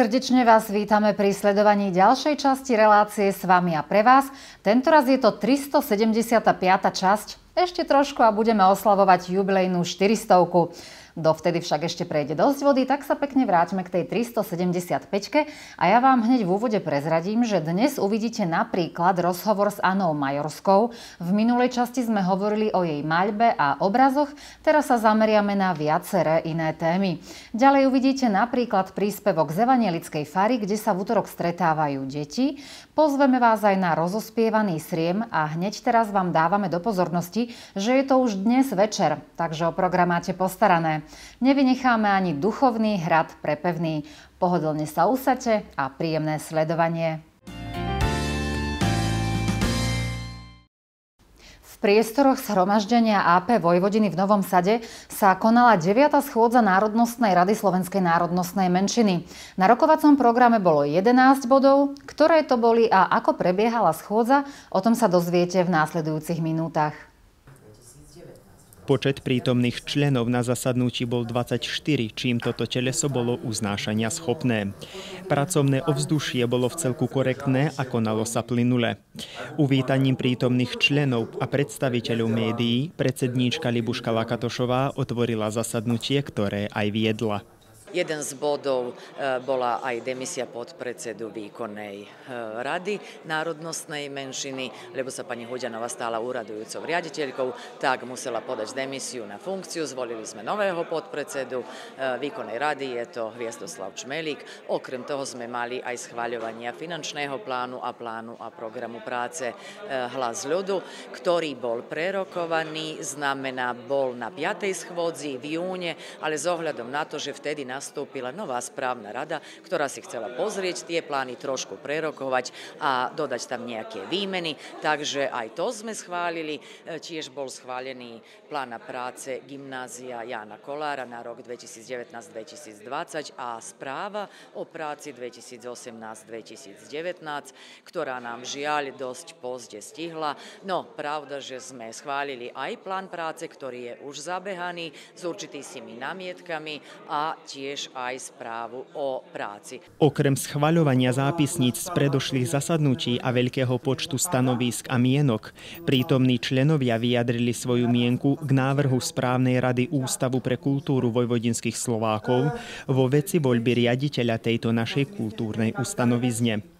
Srdečne vás vítame pri sledovaní ďalšej časti relácie s vami a pre vás. Tentoraz je to 375. časť. Ešte trošku a budeme oslavovať jubilejnú 400. Dovtedy však ešte prejde dosť vody, tak sa pekne vráťme k tej 375-ke a ja vám hneď v úvode prezradím, že dnes uvidíte napríklad rozhovor s Anou Majorskou. V minulej časti sme hovorili o jej maľbe a obrazoch, teraz sa zameriame na viaceré iné témy. Ďalej uvidíte napríklad príspevok z Evangelickej fary, kde sa v útorok stretávajú deti. Pozveme vás aj na rozospievaný sriem a hneď teraz vám dávame do pozornosti, že je to už dnes večer, takže o program máte postarané. Nevynecháme ani duchovný hrad prepevný. Pohodlne sa usate a príjemné sledovanie. priestoroch shromaždenia AP Vojvodiny v Novom Sade sa konala 9. schôdza Národnostnej rady Slovenskej národnostnej menšiny. Na rokovacom programe bolo 11 bodov, ktoré to boli a ako prebiehala schôdza, o tom sa dozviete v následujúcich minútach. Počet prítomných členov na zasadnutí bol 24, čím toto teleso bolo uznášania schopné. Pracovné ovzdušie bolo v celku korektné a konalo sa plynule. Uvítaním prítomných členov a predstaviteľov médií predsedníčka Libuška Lakatošová otvorila zasadnutie, ktoré aj viedla. Jeden z bodov e, bola aj demisia podpredsedu výkonnej e, rady národnostnej menšiny, lebo sa pani Huďanová stala úradujúcou riaditeľkou, tak musela podať demisiu na funkciu. Zvolili sme nového podpredsedu e, výkonnej rady, je to Hviezdoslav Čmelík. Okrem toho sme mali aj schváľovania finančného plánu a plánu a programu práce Hlas ľudu, ktorý bol prerokovaný, znamená bol na 5. schôdzi v júne, ale s na to, že vtedy na nastúpila nová správna rada, ktorá si chcela pozrieť tie plány trošku prerokovať a dodať tam nejaké výmeny. Takže aj to sme schválili. E, tiež bol schválený plán práce gymnázia Jana Kolára na rok 2019-2020 a správa o práci 2018-2019, ktorá nám žiaľ dosť pozde stihla. No, pravda, že sme schválili aj plán práce, ktorý je už zabehaný s určitými namietkami a tiež tiež aj správu o práci. Okrem schvaľovania zápisníc z predošlých zasadnutí a veľkého počtu stanovísk a mienok, prítomní členovia vyjadrili svoju mienku k návrhu správnej rady Ústavu pre kultúru vojvodinských Slovákov vo veci voľby riaditeľa tejto našej kultúrnej ustanovizne.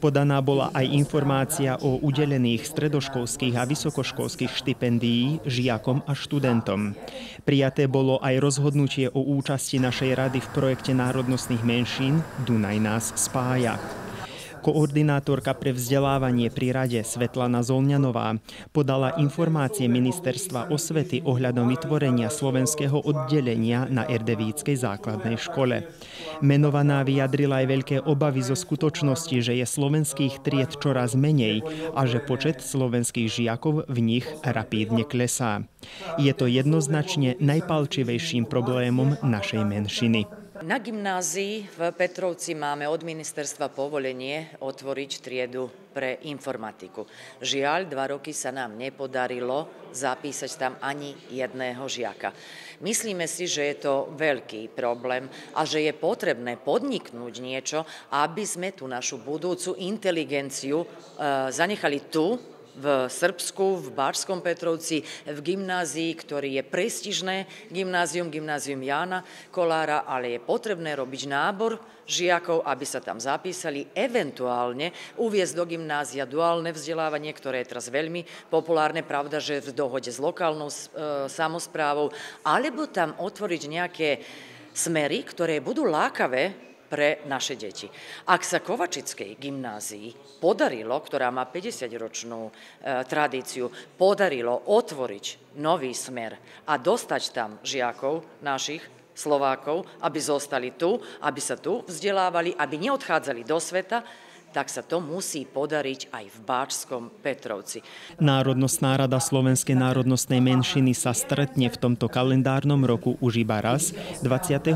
Podaná bola aj informácia o udelených stredoškolských a vysokoškolských štipendií žiakom a študentom. Prijaté bolo aj rozhodnutie o účasti našej rady v projekte národnostných menšín Dunaj nás spája. Koordinátorka pre vzdelávanie pri rade Svetlana Zolňanová podala informácie ministerstva osvety ohľadom vytvorenia slovenského oddelenia na Erdevíckej základnej škole. Menovaná vyjadrila aj veľké obavy zo skutočnosti, že je slovenských tried čoraz menej a že počet slovenských žiakov v nich rapídne klesá. Je to jednoznačne najpalčivejším problémom našej menšiny. Na gymnázii v Petrovci máme od ministerstva povolenie otvoriť triedu pre informatiku. Žiaľ, dva roky sa nám nepodarilo zapísať tam ani jedného žiaka. Myslíme si, že je to veľký problém a že je potrebné podniknúť niečo, aby sme tú našu budúcu inteligenciu eh, zanechali tu, v Srbsku, v Báčskom Petrovci, v gymnázii, ktorý je prestižné gymnázium, gymnázium Jána Kolára, ale je potrebné robiť nábor žiakov, aby sa tam zapísali, eventuálne uviezť do gymnázia duálne vzdelávanie, ktoré je teraz veľmi populárne, pravda, že v dohode s lokálnou e, samozprávou, alebo tam otvoriť nejaké smery, ktoré budú lákavé pre naše deti. Ak sa Kovačickej gymnázii podarilo, ktorá má 50-ročnú e, tradíciu, podarilo otvoriť nový smer a dostať tam žiakov našich, Slovákov, aby zostali tu, aby sa tu vzdelávali, aby neodchádzali do sveta, tak sa to musí podariť aj v Báčskom Petrovci. Národnostná rada slovenskej národnostnej menšiny sa stretne v tomto kalendárnom roku už iba raz, 28.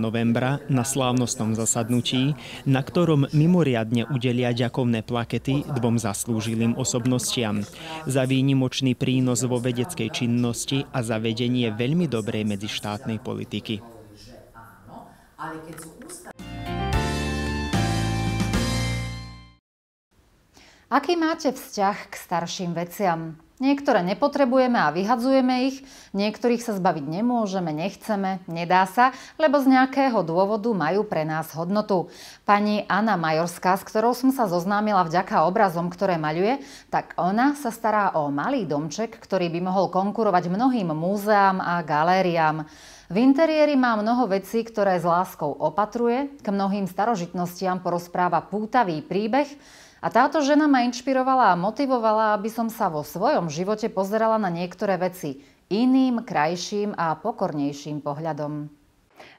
novembra na slávnostnom zasadnutí, na ktorom mimoriadne udelia ďakovné plakety dvom zaslúžilým osobnostiam. Za výnimočný prínos vo vedeckej činnosti a za vedenie veľmi dobrej medzištátnej politiky. Ale keď sú Aký máte vzťah k starším veciam? Niektoré nepotrebujeme a vyhadzujeme ich, niektorých sa zbaviť nemôžeme, nechceme, nedá sa, lebo z nejakého dôvodu majú pre nás hodnotu. Pani Anna Majorská, s ktorou som sa zoznámila vďaka obrazom, ktoré maľuje, tak ona sa stará o malý domček, ktorý by mohol konkurovať mnohým múzeám a galériám. V interiéri má mnoho vecí, ktoré s láskou opatruje, k mnohým starožitnostiam porozpráva pútavý príbeh, a táto žena ma inšpirovala a motivovala, aby som sa vo svojom živote pozerala na niektoré veci iným, krajším a pokornejším pohľadom.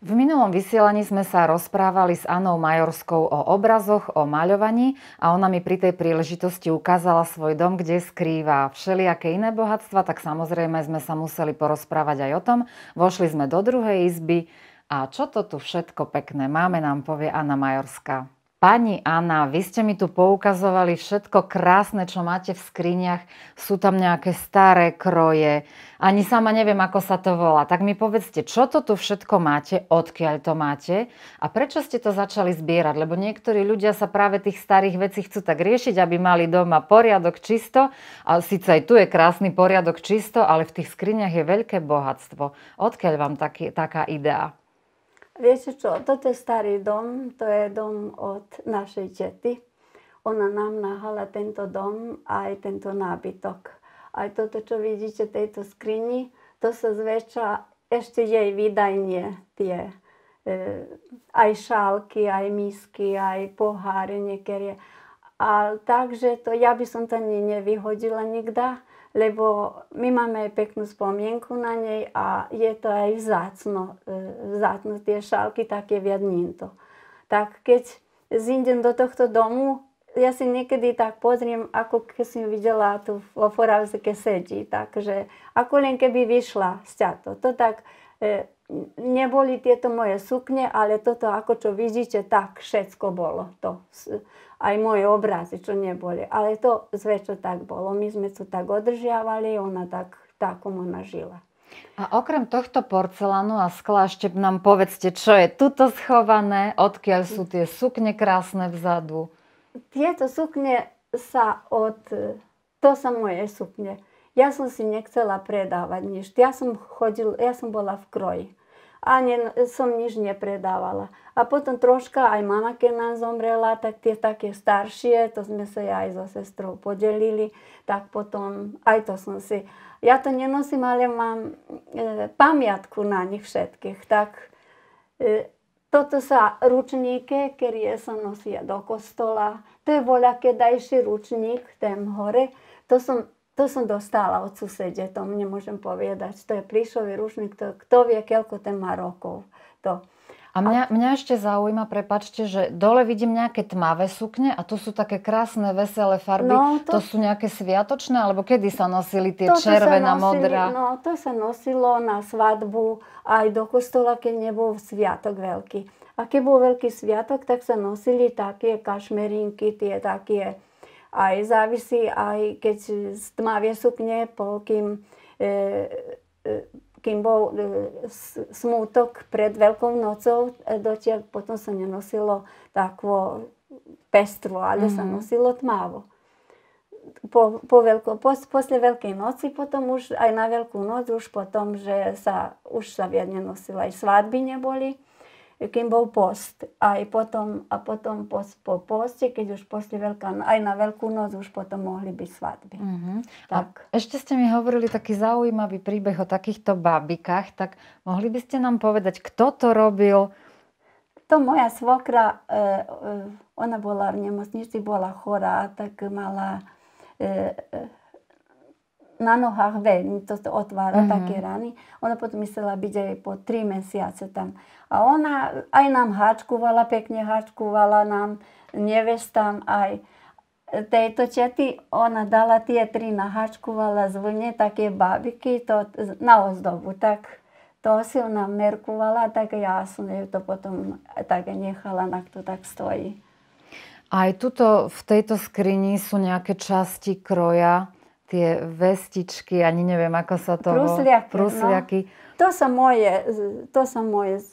V minulom vysielaní sme sa rozprávali s Anou Majorskou o obrazoch, o maľovaní a ona mi pri tej príležitosti ukázala svoj dom, kde skrýva všelijaké iné bohatstva, tak samozrejme sme sa museli porozprávať aj o tom. Vošli sme do druhej izby a čo to tu všetko pekné máme, nám povie Anna Majorská. Pani Anna, vy ste mi tu poukazovali všetko krásne, čo máte v skriniach. Sú tam nejaké staré kroje. Ani sama neviem, ako sa to volá. Tak mi povedzte, čo to tu všetko máte, odkiaľ to máte a prečo ste to začali zbierať? Lebo niektorí ľudia sa práve tých starých vecí chcú tak riešiť, aby mali doma poriadok čisto. A síce aj tu je krásny poriadok čisto, ale v tých skriniach je veľké bohatstvo. Odkiaľ vám taký, taká idea? Viete čo, toto je starý dom, to je dom od našej tety. Ona nám nahala tento dom a aj tento nábytok. Aj toto, čo vidíte v tejto skrini, to sa zväčša ešte jej vydajne tie e, aj šálky, aj misky, aj poháre niekedy. A takže to ja by som to ani nevyhodila nikda lebo my máme peknú spomienku na nej a je to aj vzácno, e, vzácno tie šálky, tak je také to. Tak keď zídem do tohto domu, ja si niekedy tak pozriem, ako keď som videla tu vo Foravze, sedí. Takže ako len keby vyšla z ťato. To tak e, neboli tieto moje sukne, ale toto, ako čo vidíte, tak všetko bolo to. Aj moje obrazy, čo neboli. Ale to zväčša tak bolo. My sme to tak održiavali, ona tak, takom ona žila. A okrem tohto porcelánu a skla ešte nám povedzte, čo je tuto schované, odkiaľ sú tie sukne krásne vzadu? Tieto sukne sa od... To sú moje sukne. Ja som si nechcela predávať nič. Ja som chodil, ja som bola v kroji. A ne, som nič nepredávala. A potom troška aj mama, keď nám zomrela, tak tie také staršie, to sme sa ja aj so sestrou podelili, tak potom aj to som si... Ja to nenosím, ale mám e, pamiatku na nich všetkých. Tak e, toto sa ručníky, ktorý som nosila do kostola, to je voľakedajší ručník, ten hore, to som to som dostala od susede, to nemôžem povedať. To je plišový rušnik, to, kto vie, koľko ten má rokov. To. A mňa, mňa ešte zaujíma, prepačte, že dole vidím nejaké tmavé sukne a to sú také krásne, veselé farby. No, to, to sú nejaké sviatočné, alebo kedy sa nosili tie to, červená, to nosili, modrá? No, to sa nosilo na svadbu aj do kostola, keď nebol sviatok veľký. A keď bol veľký sviatok, tak sa nosili také kašmerinky, tie také aj závisí, aj keď stmavie sukne, po kým, e, e kým bol e, smútok pred Veľkou nocou, e, dotiaľ potom sa nenosilo takvo pestro, ale mm-hmm. sa mhm. nosilo tmavo. Po, po veľko, po, posle Veľkej noci potom už aj na Veľkú noc už potom, že sa, už sa viac nenosilo, aj svadby neboli kým bol post. Aj potom, a potom post, po poste, keď už posti veľká, aj na Veľkú noc už potom mohli byť svadby. Mm-hmm. Tak. A ešte ste mi hovorili taký zaujímavý príbeh o takýchto babikách, tak mohli by ste nám povedať, kto to robil? To moja svokra, e, e, ona bola v nemocnici, bola chorá, tak mala e, na nohách veľmi, to otvára mm-hmm. také rany. Ona potom myslela byť aj po tri mesiace tam. A ona aj nám háčkovala, pekne háčkovala nám nevestám aj tejto čety. Ona dala tie tri naháčkovala zvone také babiky to, na ozdobu. Tak to si ona merkovala, tak ja som ju to potom tak nechala, na to tak stojí. Aj tuto v tejto skrini sú nejaké časti kroja, tie vestičky, ani neviem, ako sa to... Prusliaky. Prusliaky. No. To sa moje, to sa moje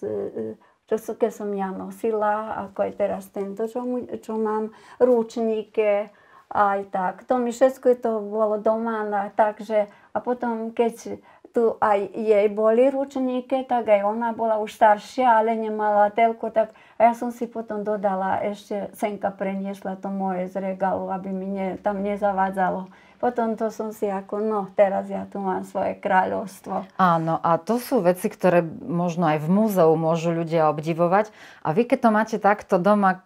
čo sú, keď som ja nosila, ako je teraz tento, čo, čo mám, ručníke, aj tak. To mi všetko to bolo doma, na, takže a potom keď tu aj jej boli ručníky, tak aj ona bola už staršia, ale nemala telko, tak a ja som si potom dodala, ešte Senka preniesla to moje z regálu, aby mi ne, tam nezavádzalo potom to som si ako, no teraz ja tu mám svoje kráľovstvo. Áno, a to sú veci, ktoré možno aj v múzeu môžu ľudia obdivovať. A vy, keď to máte takto doma,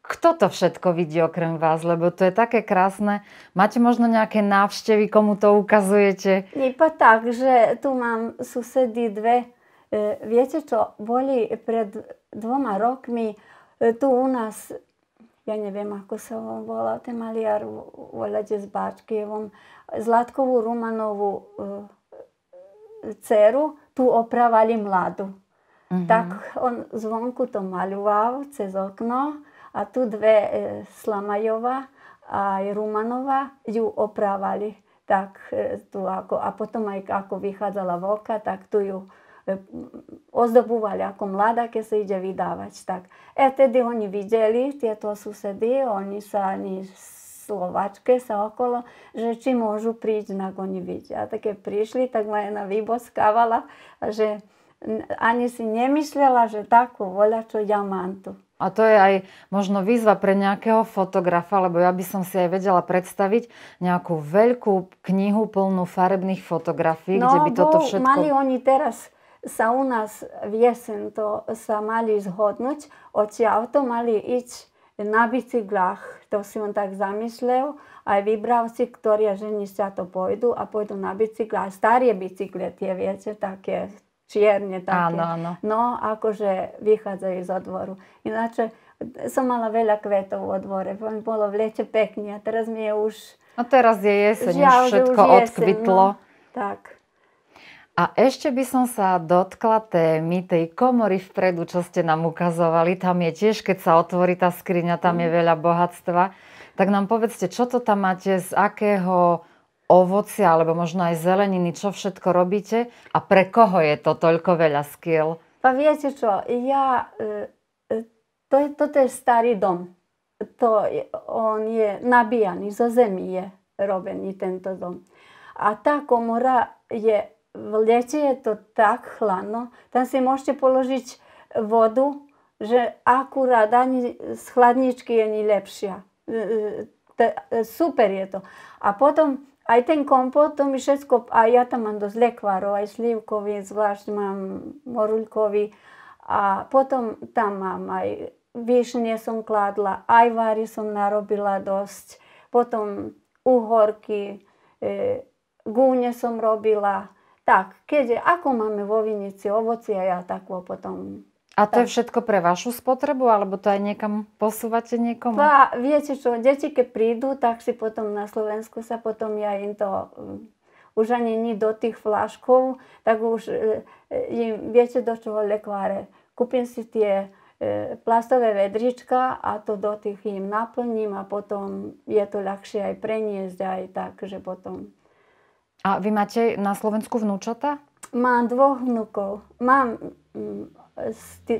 kto to všetko vidí okrem vás, lebo to je také krásne. Máte možno nejaké návštevy, komu to ukazujete? Iba tak, že tu mám susedy dve. E, viete čo, boli pred dvoma rokmi e, tu u nás ja neviem, ako sa on volá, ten maliar voľade s Báčkejevom, Zlatkovú Rumanovú e, e, dceru, tu opravali mladu. Mm-hmm. Tak on zvonku to maľoval cez okno a tu dve e, Slamajova a Rumanova ju opravali. Tak e, tu ako, a potom aj ako vychádzala volka, tak tu ju E, ozdobovali ako mladá keď sa ide vydávať. Tak. E, tedy oni videli tieto susedy, oni sa ani Slovačke sa okolo, že či môžu príť na oni vidia. A také prišli, tak ma jedna vyboskávala, že ani si nemyslela, že takú čo ja mám tu. A to je aj možno výzva pre nejakého fotografa, lebo ja by som si aj vedela predstaviť nejakú veľkú knihu plnú farebných fotografií, no, kde by toto všetko... mali oni teraz sa u nás v jesen to sa mali zhodnúť, oči auto mali ísť na bicyklách. To si on tak zamyslel. Aj vybral si, ktorí sa to pôjdu a pôjdu na bicykla. Staré bicykle tie, viete, také čierne také. Áno, áno. No, akože vychádzajú zo dvoru. Ináč e, som mala veľa kvetov vo dvore. Bolo v lete pekne a teraz mi je už... A teraz je jeseň, žiaľ, už všetko jeseň, no. odkvitlo. No, tak. A ešte by som sa dotkla témy tej komory vpredu, čo ste nám ukazovali. Tam je tiež, keď sa otvorí tá skriňa, tam mm. je veľa bohatstva. Tak nám povedzte, čo to tam máte, z akého ovocia, alebo možno aj zeleniny, čo všetko robíte a pre koho je to toľko veľa skill? Pa viete čo, ja, e, e, to je, toto je starý dom. To, on je nabíjaný, zo zemi je robený tento dom. A tá komora je v lete je to tak chladno, tam si môžete položiť vodu, že akurát ani z chladničky je ani lepšia. Super je to. A potom aj ten kompot, to mi všetko, a ja tam mám dosť lekvárov, aj slivkový, zvlášť mám moruľkový. A potom tam mám aj višne som kladla, aj vary som narobila dosť. Potom uhorky, e, gúne som robila, tak, keďže ako máme vo vinici ovoci a ja takú potom... A to tak. je všetko pre vašu spotrebu, alebo to aj niekam posúvate niekomu? A viete čo, deti keď prídu, tak si potom na Slovensku sa potom ja im to um, už ani nie do tých fláškov, tak už e, e, im viete do čoho lekváre. Kúpim si tie e, plastové vedrička a to do tých im naplním a potom je to ľahšie aj preniesť aj tak, že potom a vy máte na Slovensku vnúčata? Mám dvoch vnúkov. Mám mm,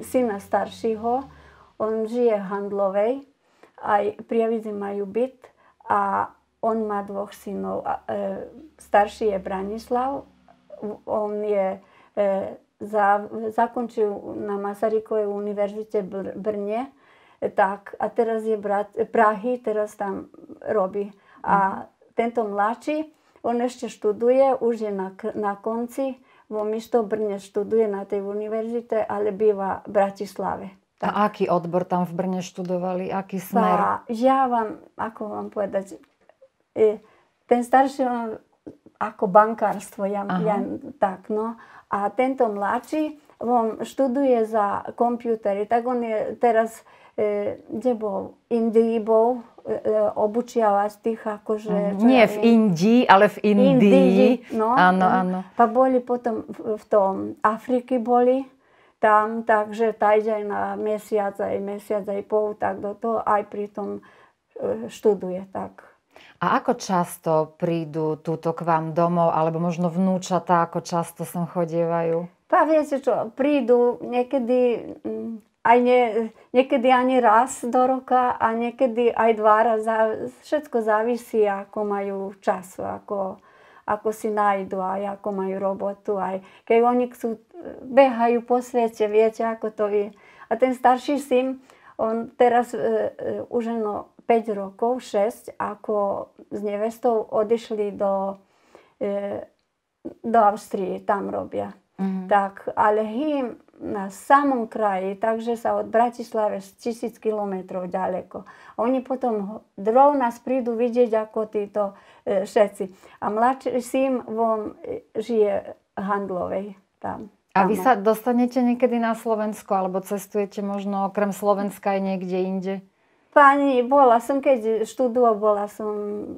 syna staršího, on žije v Handlovej, aj priavizi majú byt a on má dvoch synov. E, starší je Branislav, on je e, za, zakončil na Masarykovej univerzite Br- Brne, e, tak a teraz je brat Prahy, teraz tam robí. A mhm. tento mladší on ešte študuje, už je na, na konci, vo Misto Brne študuje na tej univerzite, ale býva v Bratislave. Tak. A aký odbor tam v Brne študovali? Aký smer? Tá, ja vám, ako vám povedať, e, ten starší ako bankárstvo, ja, ja tak, no. A tento mladší, on študuje za kompjútery, tak on je teraz, e, kde bol, Indii bol, E, e, obučiava tých akože... Mm, nie v Indii, ale v Indii. no, áno, mhm. áno. Pa boli potom v, v tom Afriky boli tam, takže tajde na mesiac aj mesiac aj pol, tak do toho aj pritom e, študuje tak. A ako často prídu túto k vám domov, alebo možno vnúčatá, ako často sem chodievajú? Pa viete čo, prídu niekedy mm, aj nie, niekedy ani raz do roka a niekedy aj dva raz. Všetko závisí, ako majú čas, ako, ako si nájdu, a ako majú robotu. Aj keď oni chcú, behajú po svete, viete, ako to je. A ten starší syn, on teraz e, e, už no 5 rokov, 6, ako s nevestou odišli do, e, do Austrii, tam robia. Mm-hmm. Tak, ale hym, na samom kraji, takže sa od Bratislave z tisíc kilometrov ďaleko. Oni potom drov nás prídu vidieť ako títo e, všetci. A mladší syn von e, žije handlovej tam. A vy sa dostanete niekedy na Slovensko, alebo cestujete možno okrem Slovenska aj niekde inde? Pani, bola som, keď študuo bola som,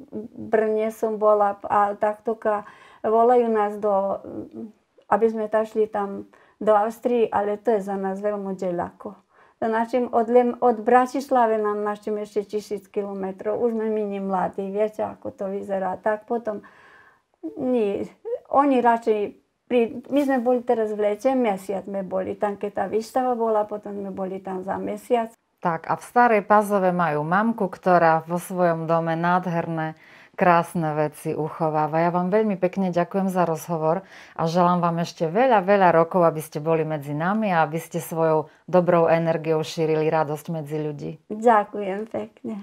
v Brne som bola a takto volajú nás do, aby sme tašli tam do Austrii, ale to je za nás veľmi ďaleko. Našim, od, Lem, od Bratislave nám našim ešte tisíc kilometrov. Už sme mini mladí, viete, ako to vyzerá. Tak potom, nie, oni radšej pri, my sme boli teraz v lete, mesiac sme boli tam, keď tá výstava bola, potom sme boli tam za mesiac. Tak a v Starej Pazove majú mamku, ktorá vo svojom dome nádherné krásne veci uchováva. Ja vám veľmi pekne ďakujem za rozhovor a želám vám ešte veľa, veľa rokov, aby ste boli medzi nami a aby ste svojou dobrou energiou šírili radosť medzi ľudí. Ďakujem pekne.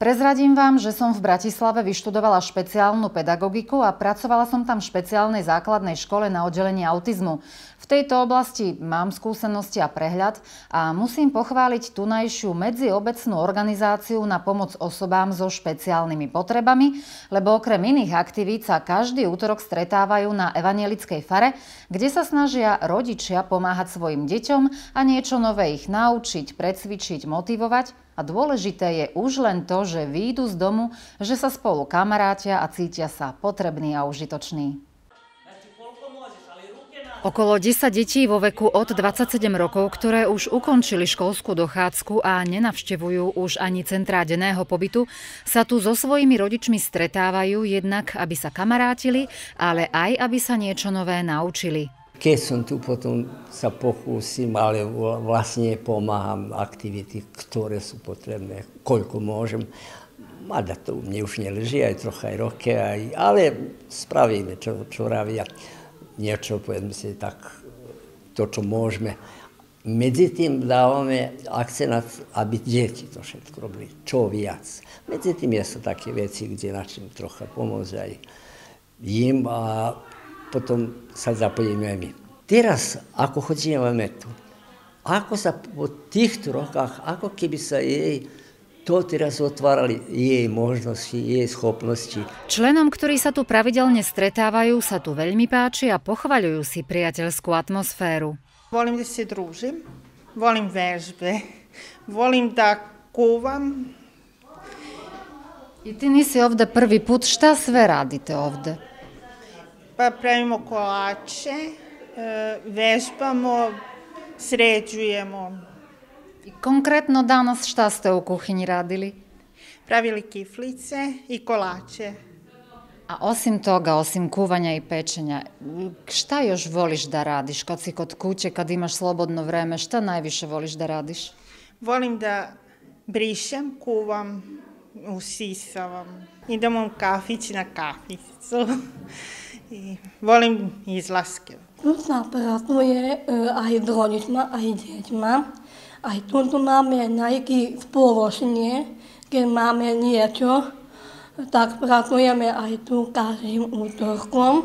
Prezradím vám, že som v Bratislave vyštudovala špeciálnu pedagogiku a pracovala som tam v špeciálnej základnej škole na oddelení autizmu. V tejto oblasti mám skúsenosti a prehľad a musím pochváliť tunajšiu medziobecnú organizáciu na pomoc osobám so špeciálnymi potrebami, lebo okrem iných aktivít sa každý útorok stretávajú na evanielickej fare, kde sa snažia rodičia pomáhať svojim deťom a niečo nové ich naučiť, precvičiť, motivovať a dôležité je už len to, že výjdu z domu, že sa spolu kamarátia a cítia sa potrebný a užitočný. Okolo 10 detí vo veku od 27 rokov, ktoré už ukončili školskú dochádzku a nenavštevujú už ani centrá denného pobytu, sa tu so svojimi rodičmi stretávajú jednak, aby sa kamarátili, ale aj aby sa niečo nové naučili keď som tu, potom sa pokúsim, ale vlastne pomáham aktivity, ktoré sú potrebné, koľko môžem. Mada da to mne už neleží, aj trocha aj roke, aj, ale spravíme, čo, čo robia. Niečo, povedzme si, tak to, čo môžeme. Medzi tým dávame akcent, aby deti to všetko robili, čo viac. Medzi tým je sa také veci kde načím trocha pomôcť aj im, a potom sa zapojíme aj my. Teraz, ako hodíme tu, ako sa po týchto rokoch, ako keby sa jej to teraz otvárali jej možnosti, jej schopnosti. Členom, ktorí sa tu pravidelne stretávajú, sa tu veľmi páči a pochvaľujú si priateľskú atmosféru. Volím, že si družím, volím väžbe, volím da kúvam. I ti nisi ovde prvý put, šta sve radite ovde? pa pravimo kolače, e, vežbamo, sređujemo. I konkretno danas šta ste u kuhinji radili? Pravili kiflice i kolače. A osim toga, osim kuvanja i pečenja, šta još voliš da radiš kad si kod kuće, kad imaš slobodno vreme, šta najviše voliš da radiš? Volim da brišem, kuvam, usisavam, idemo u kafić na kaficu. volím ísť láske. Nutná no, pracuje e, aj s rodičmi, aj s deťmi. Aj tu máme nejaké spoločne, keď máme niečo, tak pracujeme aj tu každým útorkom.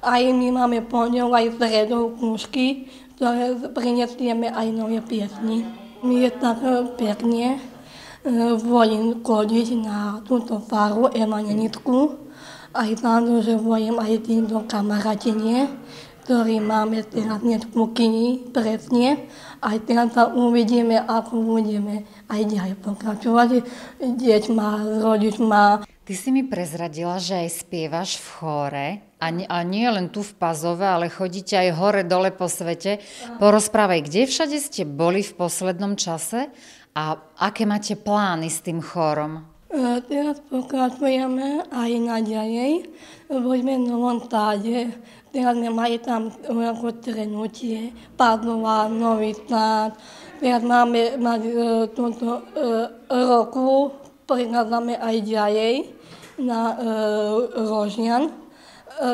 Aj my máme pondelok aj sredou kúšky, ktoré prinesieme aj nové piesni. Mi je tak e, pekne, e, volím chodiť na túto faru evangelitku aj nadružujem aj týmto kamarátenie, ktorý máme teraz hneď v kukyni, presne. Aj teraz sa uvidíme, ako budeme aj ďalej pokračovať rodič má. Ty si mi prezradila, že aj spievaš v chóre a nie, a nie len tu v Pazove, ale chodíte aj hore dole po svete. Porozprávaj, kde všade ste boli v poslednom čase a aké máte plány s tým chórom? Teraz pokračujeme aj naďalej. Budeme v novom stáde. Teraz sme mali tam ako trenutie, Padová, Nový stát. Teraz máme mať e, túto e, roku, prichádzame aj ďalej na e, Rožňan.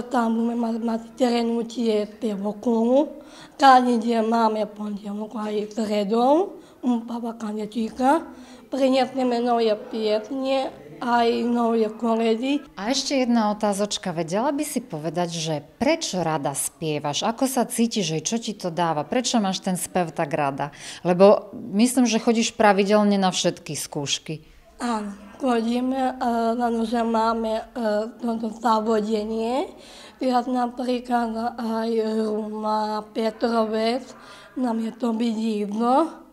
Tam budeme mať, mať trenutie pevokolu. Každý deň máme pondelok aj stredou, papa kanečíka priniesneme nové pietne aj nové koledy. A ešte jedna otázočka. Vedela by si povedať, že prečo rada spievaš? Ako sa cítiš, čo ti to dáva? Prečo máš ten spev tak rada? Lebo myslím, že chodíš pravidelne na všetky skúšky. Áno, chodíme, lebo že máme toto e, no, no, závodenie. Ja napríklad aj Ruma Petrovec, nám je to byť divno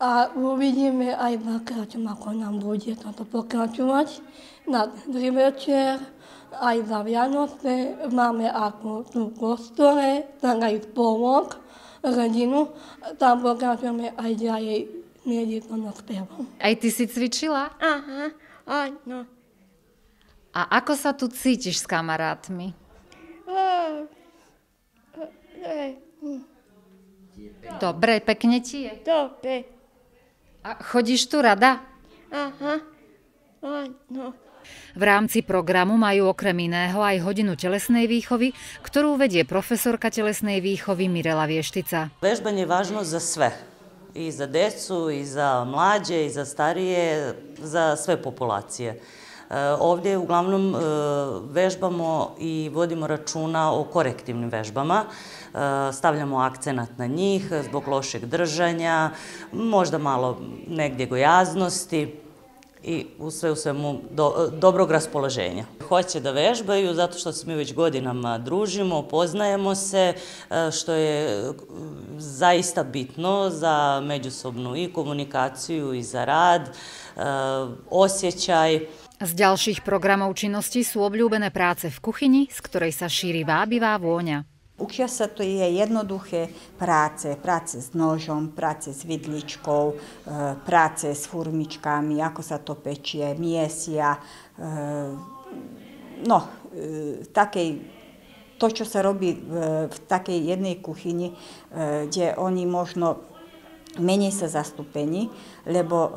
a uvidíme aj v ako nám bude toto pokračovať. Na druhý večer, aj za Vianoce, máme ako tu v kostole, tak aj spolok, rodinu, tam pokračujeme aj ďalej na spevom. Aj ty si cvičila? Aha, aj no. A ako sa tu cítiš s kamarátmi? Dobre, pekne ti je? Dobre. A chodíš tu rada? Aha. No. V rámci programu majú okrem iného aj hodinu telesnej výchovy, ktorú vedie profesorka telesnej výchovy Mirela Vieštica. Vežbanje je važno za sve. I za decu, i za mlađe, i za starije, za sve populacije. Eh, ovdje uglavnom eh, vežbamo i vodimo računa o korektivnim vežbama. Eh, stavljamo akcenat na njih zbog lošeg držanja, možda malo negdje gojaznosti i u sve u svemu dobrog raspoloženja. Hoće da vežbaju zato što se mi već godinama družimo, poznajemo se, što je zaista bitno za međusobnu i komunikaciju i za rad, osjećaj, osjećaj, Z ďalších programov činnosti sú obľúbené práce v kuchyni, z ktorej sa šíri vábivá vôňa. Učia sa to je jednoduché práce, práce s nožom, práce s vidličkou, e, práce s furmičkami, ako sa to pečie, miesia, e, no, e, takej to, čo sa robí v takej jednej kuchyni, kde oni možno menej sa zastúpení, lebo e,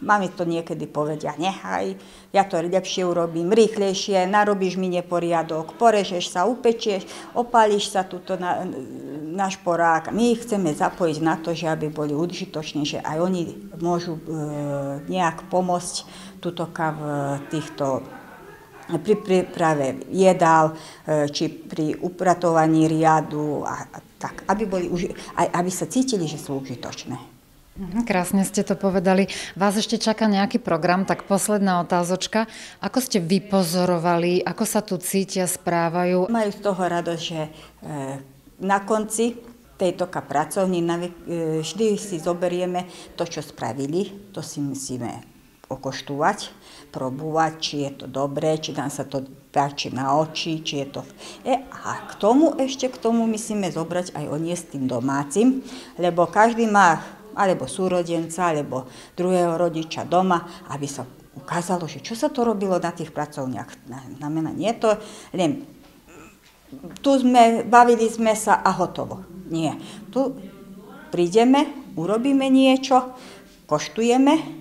mami to niekedy povedia, nechaj, ja to lepšie urobím, rýchlejšie, narobíš mi neporiadok, porežeš sa, upečieš, opališ sa tuto na, na šporák. My ich chceme zapojiť na to, že aby boli užitoční, že aj oni môžu e, nejak pomôcť tuto kav týchto pri príprave jedál, e, či pri upratovaní riadu a tak, aby, boli, aby sa cítili, že sú užitočné. Mhm, krásne ste to povedali. Vás ešte čaká nejaký program, tak posledná otázočka. Ako ste vypozorovali, ako sa tu cítia, správajú? Majú z toho radosť, že e, na konci tejto pracovní e, vždy si zoberieme to, čo spravili, to si musíme okoštúvať, probúvať, či je to dobré, či nám sa to stačí na oči, či je to... E, a k tomu ešte, k tomu musíme zobrať aj s tým domácim, lebo každý má alebo súrodenca, alebo druhého rodiča doma, aby sa ukázalo, že čo sa to robilo na tých pracovniach. Znamená, nie to len tu sme, bavili sme sa a hotovo. Nie. Tu prídeme, urobíme niečo, koštujeme,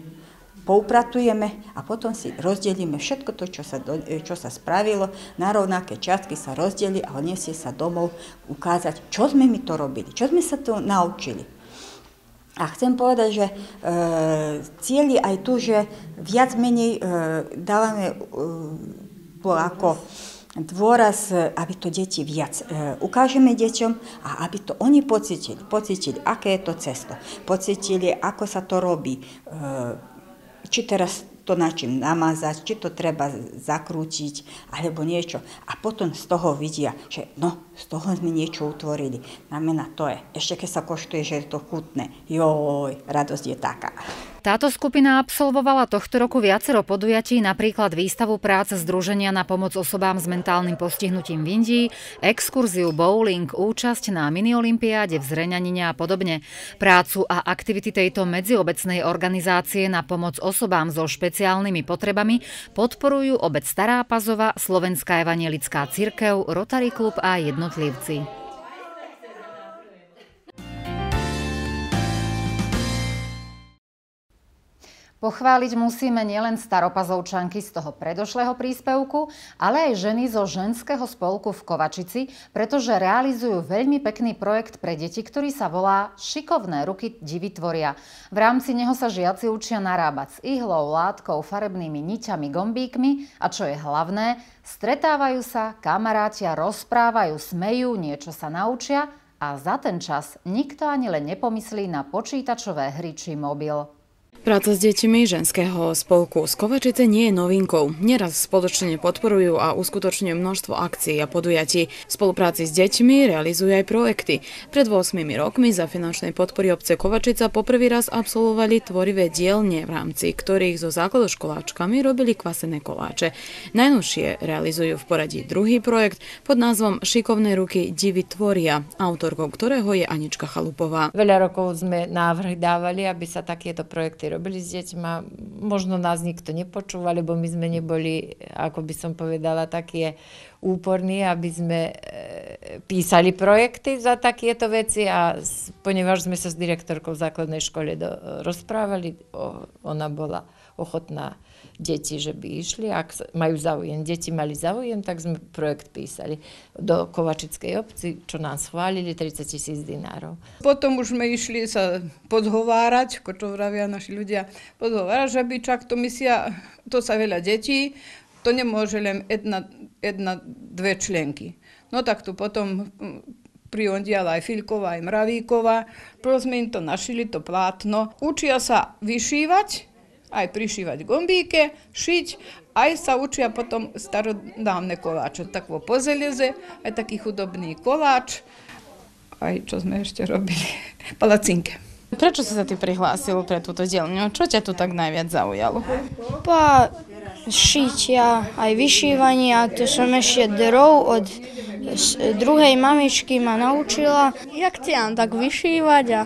poupratujeme a potom si rozdelíme všetko to, čo sa, do, e, čo sa spravilo, na rovnaké čiastky sa rozdelí a odniesie sa domov ukázať, čo sme my to robili, čo sme sa to naučili. A chcem povedať, že e, cieľ je aj tu, že viac menej e, dávame e, ako dôraz, e, aby to deti viac e, ukážeme deťom a aby to oni pocitili, pocitili, aké je to cesto, pocitili, ako sa to robí, e, či teraz to na čím namazať, či to treba zakrútiť, alebo niečo. A potom z toho vidia, že no, z toho sme niečo utvorili. Znamená to je, ešte keď sa koštuje, že je to chutné. Joj, radosť je taká. Táto skupina absolvovala tohto roku viacero podujatí, napríklad výstavu práce Združenia na pomoc osobám s mentálnym postihnutím v Indii, exkurziu bowling, účasť na miniolimpiáde v Zreňanine a podobne. Prácu a aktivity tejto medziobecnej organizácie na pomoc osobám so špeciálnymi potrebami podporujú obec Stará Pazova, Slovenská evanielická cirkev, Rotary klub a jednotlivci. Pochváliť musíme nielen staropazovčanky z toho predošlého príspevku, ale aj ženy zo ženského spolku v Kovačici, pretože realizujú veľmi pekný projekt pre deti, ktorý sa volá Šikovné ruky tvoria. V rámci neho sa žiaci učia narábať s ihlou, látkou, farebnými niťami, gombíkmi a čo je hlavné, stretávajú sa, kamarátia, rozprávajú, smejú, niečo sa naučia a za ten čas nikto ani len nepomyslí na počítačové hry či mobil. Práca s deťmi ženského spolku z Kovačice nie je novinkou. Neraz spoločne podporujú a uskutočňujú množstvo akcií a podujatí. V spolupráci s deťmi realizujú aj projekty. Pred 8 rokmi za finančnej podpory obce Kovačica poprvý raz absolvovali tvorivé dielne, v rámci ktorých so základoškoláčkami robili kvasené koláče. Najnovšie realizujú v poradí druhý projekt pod názvom Šikovné ruky divy tvoria, autorkou ktorého je Anička Chalupová. Veľa rokov sme návrh dávali, aby sa takéto projekty robili s deťmi. Možno nás nikto nepočúval, lebo my sme neboli, ako by som povedala, také úporní, aby sme e, písali projekty za takéto veci a ponieważ sme sa s direktorkou základnej škole do, e, rozprávali, ona bola ochotná deti, že by išli. Ak majú záujem, deti mali záujem, tak sme projekt písali do Kovačickej obci, čo nám schválili 30 tisíc dinárov. Potom už sme išli sa podhovárať, ako čo vravia naši ľudia, podhovárať, že by čak to misia, to sa veľa detí, to nemôže len jedna, jedna dve členky. No tak tu potom mm, priondiala aj Filkova, aj Mravíkova. Plus sme im to našili, to plátno. Učia sa vyšívať, aj prišívať gombíke, šiť, aj sa učia potom starodávne koláče. Takvo pozeleze, aj taký chudobný koláč, aj čo sme ešte robili, palacinke. Prečo si sa ty prihlásil pre túto dielňu? Čo ťa tu tak najviac zaujalo? Pa šitia, aj vyšívanie, a to som ešte drov od druhej mamičky ma naučila. Ja chcem tak vyšívať a...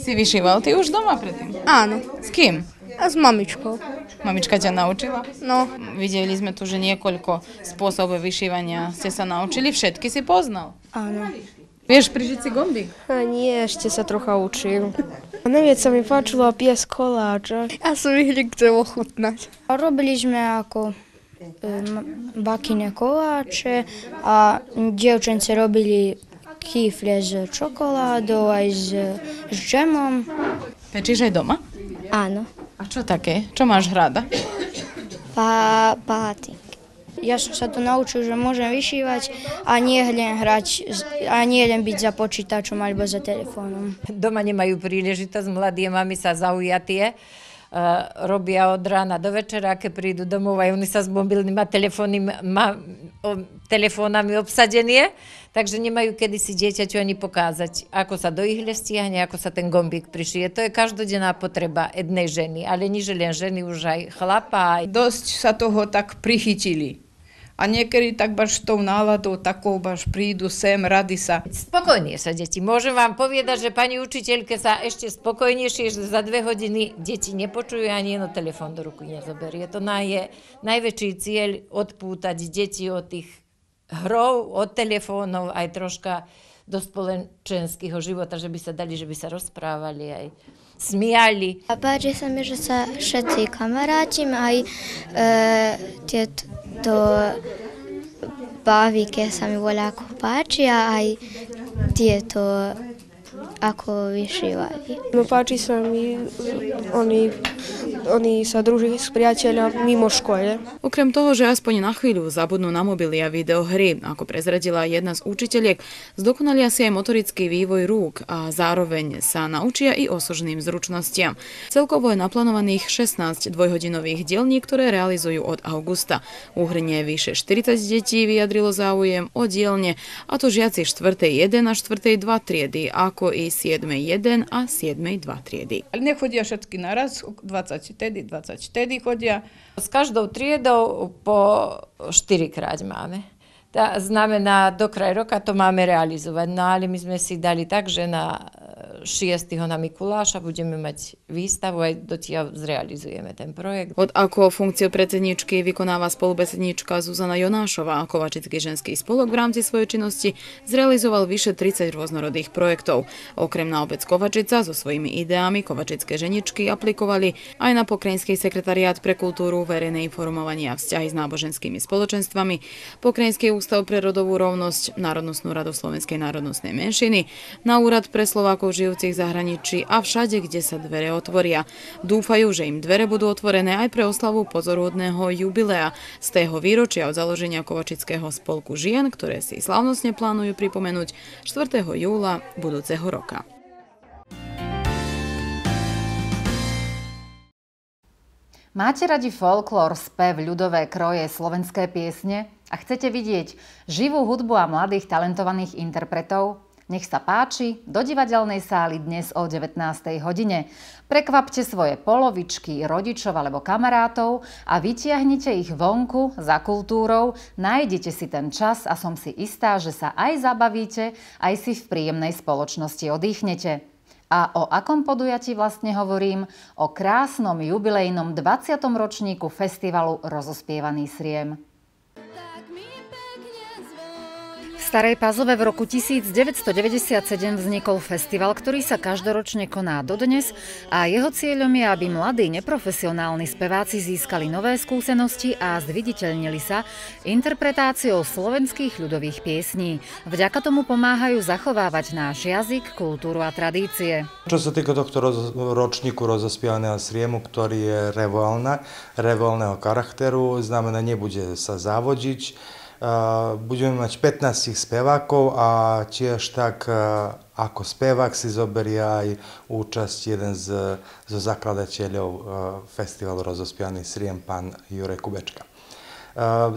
Si vyšíval ty už doma predtým? Áno. S kým? A s mamičkou. Mamička ťa naučila? No. Videli sme tu, že niekoľko spôsobov vyšívania ste sa naučili. Všetky si poznal? Áno. Vieš prižiť si gombík? A nie, ešte sa trocha učím. Najviac sa mi páčilo pies koláča. Ja som ich nikde ochutnať. Robili sme ako bakine koláče a dievčence robili kýfle s čokoládou aj s, s džemom. Pečíš aj doma? Áno. A čo také? Čo máš rada? Pa, palátinky. Ja som sa to naučil, že môžem vyšívať a nie len hrať, a nie len byť za počítačom alebo za telefónom. Doma nemajú príležitosť, mladie mami sa zaujatie. Eh, robia od rána do večera, keď prídu domov aj oni sa s mobilnými telefónami obsadenie, takže nemajú kedy si dieťaťu ani pokázať, ako sa do ihle stiahne, ako sa ten gombík prišije. To je každodenná potreba jednej ženy, ale nie len ženy, už aj chlapa. Dosť sa toho tak prichytili a niekedy tak baš tou náladou takou baš prídu sem, rady sa. Spokojne sa deti. Môžem vám povedať, že pani učiteľke sa ešte spokojnejšie, že za dve hodiny deti nepočujú ani jedno telefón do ruky nezoberie. To na je najväčší cieľ odpútať deti od tých hrov, od telefónov, aj troška do spoločenského života, že by sa dali, že by sa rozprávali aj smiali. A páči sa mi, že sa všetci kamarátime, aj e, tieto to bavi, ker sem jih volela kopati, a aj ti je ako vyšívali. No páči sa mi, oni, oni sa druží s priateľom mimo škole. Okrem toho, že aspoň na chvíľu zabudnú na mobily a videohry, ako prezradila jedna z učiteľiek, zdokonalia si aj motorický vývoj rúk a zároveň sa naučia i osožným zručnostiam. Celkovo je naplánovaných 16 dvojhodinových dielní, ktoré realizujú od augusta. Úhrne vyše 40 detí vyjadrilo záujem o dielne, a to žiaci 4. 1 a 4. 2 triedy, ako i triedy 7.1 a 7.2 triedy. Ne všetky naraz, 20 triedy, 20 triedy chodia. S každou triedou po 4 krát máme. Tá znamená, do kraja roka to máme realizovať. No ale my sme si dali tak, že na 6. E, na Mikuláša budeme mať výstavu a dotiaľ zrealizujeme ten projekt. Od ako funkciu predsedničky vykonáva spolubesednička Zuzana Jonášová. Kovačický ženský spolok v rámci svojej činnosti zrealizoval vyše 30 rôznorodých projektov. Okrem na obec Kovačica so svojimi ideami kovačické ženičky aplikovali aj na Pokrajinský sekretariát pre kultúru, verejné informovanie a vzťahy s náboženskými spoločenstvami, Pokrajinský ústav Ústav pre rodovú rovnosť, Národnostnú radu slovenskej národnostnej menšiny, na Úrad pre Slovákov žijúcich zahraničí a všade, kde sa dvere otvoria. Dúfajú, že im dvere budú otvorené aj pre oslavu pozorúdneho jubilea z tého výročia od založenia Kovačického spolku žien, ktoré si slavnostne plánujú pripomenúť 4. júla budúceho roka. Máte radi folklór, spev, ľudové kroje, slovenské piesne? A chcete vidieť živú hudbu a mladých talentovaných interpretov? Nech sa páči do divadelnej sály dnes o 19. hodine. Prekvapte svoje polovičky, rodičov alebo kamarátov a vytiahnite ich vonku za kultúrou, nájdete si ten čas a som si istá, že sa aj zabavíte, aj si v príjemnej spoločnosti oddychnete. A o akom podujatí vlastne hovorím? O krásnom jubilejnom 20. ročníku festivalu Rozospievaný sriem. Starej Pazove v roku 1997 vznikol festival, ktorý sa každoročne koná dodnes a jeho cieľom je, aby mladí neprofesionálni speváci získali nové skúsenosti a zviditeľnili sa interpretáciou slovenských ľudových piesní. Vďaka tomu pomáhajú zachovávať náš jazyk, kultúru a tradície. Čo sa týka tohto roz, ročníku rozospievaného sriemu, ktorý je revolna, revolného charakteru, znamená nebude sa závodiť, Eh, budeme mať 15 spevákov a tiež tak eh, ako spevák si zoberie aj účasť jeden z, zo zakladateľov eh, festivalu Rozospianý Sriem, pán Jure Kubečka.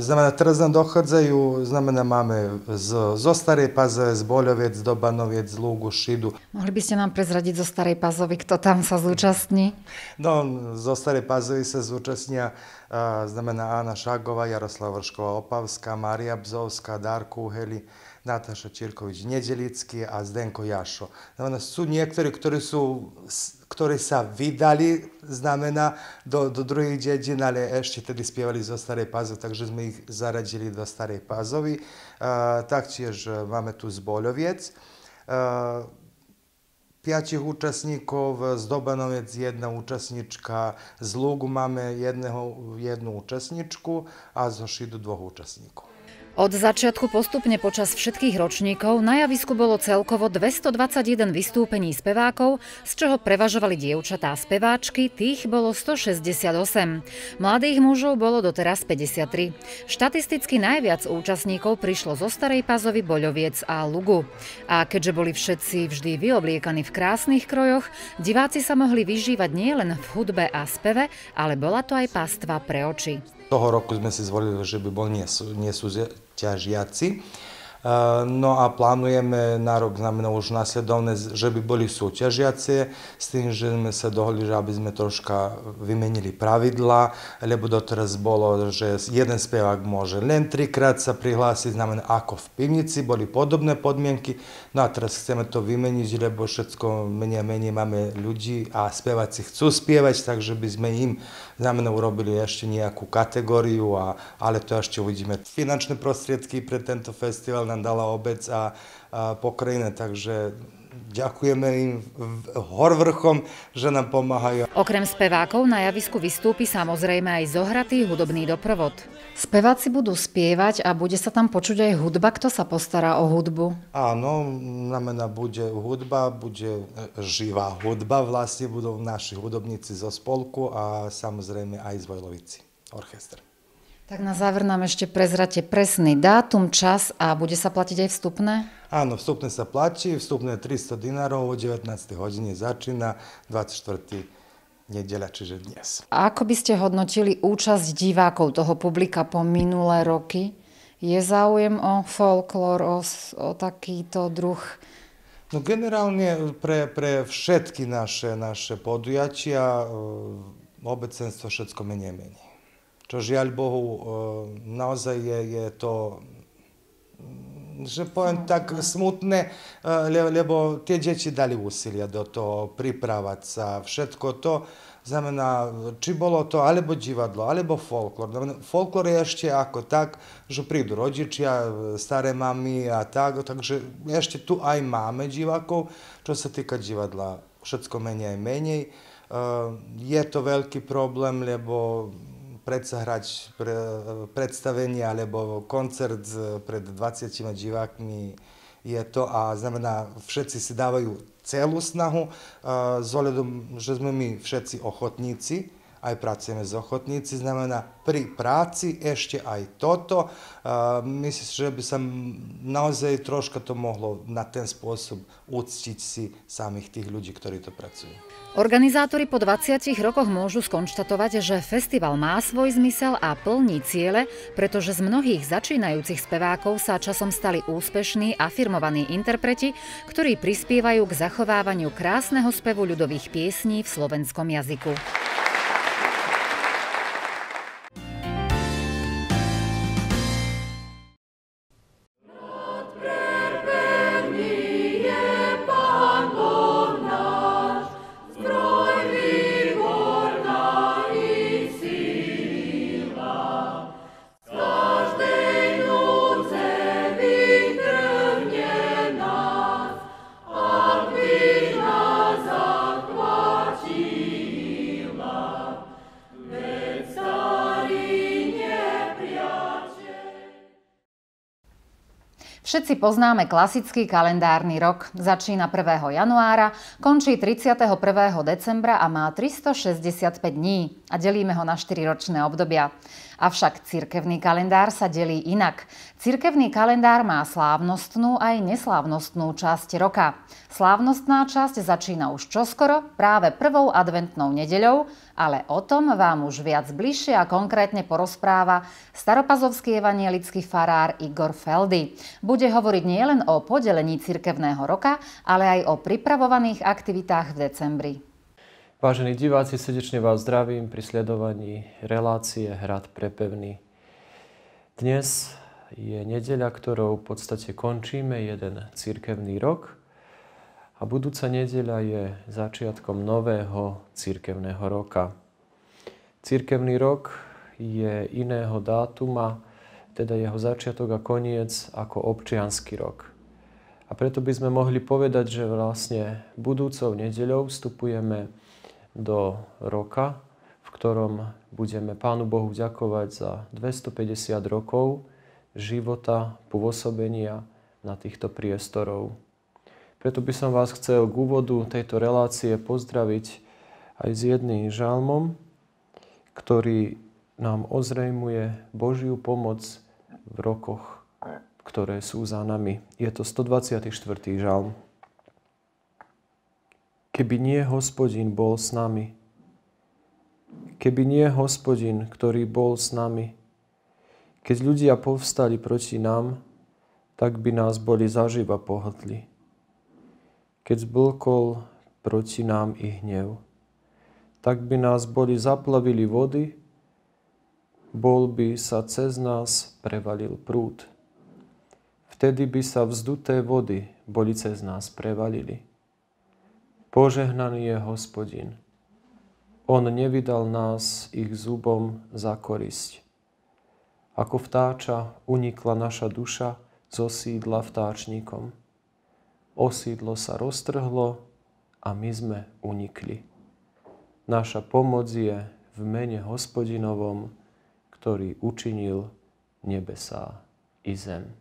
Znamená, teraz nám dochádzajú, znamená, máme z, zo Starej Pazove, z Boľoviec, do Banoviec, z Lúgu, Šidu. Mohli by ste nám prezradiť zo Starej Pazovy, kto tam sa zúčastní? No, zo Starej Pazovy sa zúčastnia, znamená Ána Šagová, Jaroslava Vršková Opavská, Mária Bzovská, Darko Uheli, Nataša Čirković Nedelický a Zdenko Jašo. Znamená, sú niektorí, ktorí sú ktorí sa vydali, znamená do, do druhých dedín, ale ešte tedy spievali zo Starej Pazove, takže sme ich zaradili do Starej Pazovy. E, taktiež máme tu Zboloviec. E, uczestników, z Dobaną jedna uczestniczka, z Lugu mamy jednego, jedną uczestniczkę, a z Hoszydu dwóch uczestników. Od začiatku postupne počas všetkých ročníkov na javisku bolo celkovo 221 vystúpení spevákov, z čoho prevažovali dievčatá speváčky, tých bolo 168. Mladých mužov bolo doteraz 53. Štatisticky najviac účastníkov prišlo zo Starej Pazovy, Boľoviec a Lugu. A keďže boli všetci vždy vyobliekaní v krásnych krojoch, diváci sa mohli vyžívať nielen v hudbe a speve, ale bola to aj pastva pre oči. Toho roku sme si zvolili, že by bol nesúťažiaci. Nesú, Eh, no a plánujeme na rok znamená už nasledovné, že by boli súťažiacie, s tým, že sme sa dohodli, že aby sme troška vymenili pravidla, lebo doteraz bolo, že jeden spevák môže len trikrát sa prihlásiť, znamená ako v pivnici, boli podobné podmienky, no a teraz chceme to vymeniť, lebo všetko menej a menej máme ľudí a speváci chcú spievať, takže by sme im znamená urobili ešte nejakú kategóriu, a, ale to ešte uvidíme. Finančné prostriedky pre tento festival nám dala obec a, a pokrajina, takže Ďakujeme im horvrchom, že nám pomáhajú. Okrem spevákov na javisku vystúpi samozrejme aj zohratý hudobný doprovod. Speváci budú spievať a bude sa tam počuť aj hudba. Kto sa postará o hudbu? Áno, znamená, bude hudba, bude e, živá hudba. Vlastne budú naši hudobníci zo spolku a samozrejme aj z Vojlovici orchestr. Tak na záver nám ešte prezrate presný dátum, čas a bude sa platiť aj vstupné? Áno, vstupné sa platí, vstupné 300 dinárov o 19. hodine začína 24 nedeľa, čiže dnes. A ako by ste hodnotili účasť divákov toho publika po minulé roky? Je záujem o folklór, o, o takýto druh? No generálne pre, pre všetky naše, naše podujatia e, obecenstvo všetko menej menej čo žiaľ Bohu e, naozaj je, je to že poviem tak smutné, e, le, lebo tie deti dali úsilia do toho, pripravať sa, všetko to. Znamená, či bolo to alebo divadlo, alebo folklor. Folklor je ešte ako tak, že prídu rodičia, e, staré mami a tak, takže ešte tu aj máme divákov. Čo sa týka divadla, všetko menej aj menej. Je to veľký problém, lebo predsa hrať pre, predstavenie alebo koncert pred 20 divákmi je to a znamená, všetci si dávajú celú snahu eh, s ohľadom, že sme my všetci ochotníci aj pracujeme s ochotníci, znamená pri práci ešte aj toto. myslím, že by sa naozaj troška to mohlo na ten spôsob uctiť si samých tých ľudí, ktorí to pracujú. Organizátori po 20 rokoch môžu skonštatovať, že festival má svoj zmysel a plní ciele, pretože z mnohých začínajúcich spevákov sa časom stali úspešní a firmovaní interpreti, ktorí prispievajú k zachovávaniu krásneho spevu ľudových piesní v slovenskom jazyku. Všetci poznáme klasický kalendárny rok. Začína 1. januára, končí 31. decembra a má 365 dní a delíme ho na 4 ročné obdobia. Avšak cirkevný kalendár sa delí inak. Cirkevný kalendár má slávnostnú aj neslávnostnú časť roka. Slávnostná časť začína už čoskoro, práve prvou adventnou nedeľou, ale o tom vám už viac bližšie a konkrétne porozpráva staropazovský evanielický farár Igor Feldy. Bude hovoriť nielen o podelení cirkevného roka, ale aj o pripravovaných aktivitách v decembri. Vážení diváci, srdečne vás zdravím pri sledovaní relácie Hrad prepevný. Dnes je nedeľa, ktorou v podstate končíme jeden cirkevný rok a budúca nedeľa je začiatkom nového cirkevného roka. Cirkevný rok je iného dátuma, teda jeho začiatok a koniec ako občianský rok. A preto by sme mohli povedať, že vlastne budúcou nedeľou vstupujeme do roka, v ktorom budeme Pánu Bohu ďakovať za 250 rokov života, pôsobenia na týchto priestorov. Preto by som vás chcel k úvodu tejto relácie pozdraviť aj s jedným žalmom, ktorý nám ozrejmuje Božiu pomoc v rokoch, ktoré sú za nami. Je to 124. žalm. Keby nie hospodin bol s nami. Keby nie hospodin, ktorý bol s nami. Keď ľudia povstali proti nám, tak by nás boli zaživa pohodli. Keď zblkol proti nám i hnev, tak by nás boli zaplavili vody, bol by sa cez nás prevalil prúd. Vtedy by sa vzduté vody boli cez nás prevalili. Požehnaný je hospodin. On nevydal nás ich zubom za korisť. Ako vtáča unikla naša duša zo sídla vtáčnikom. Osídlo sa roztrhlo a my sme unikli. Naša pomoc je v mene hospodinovom, ktorý učinil nebesá i zem.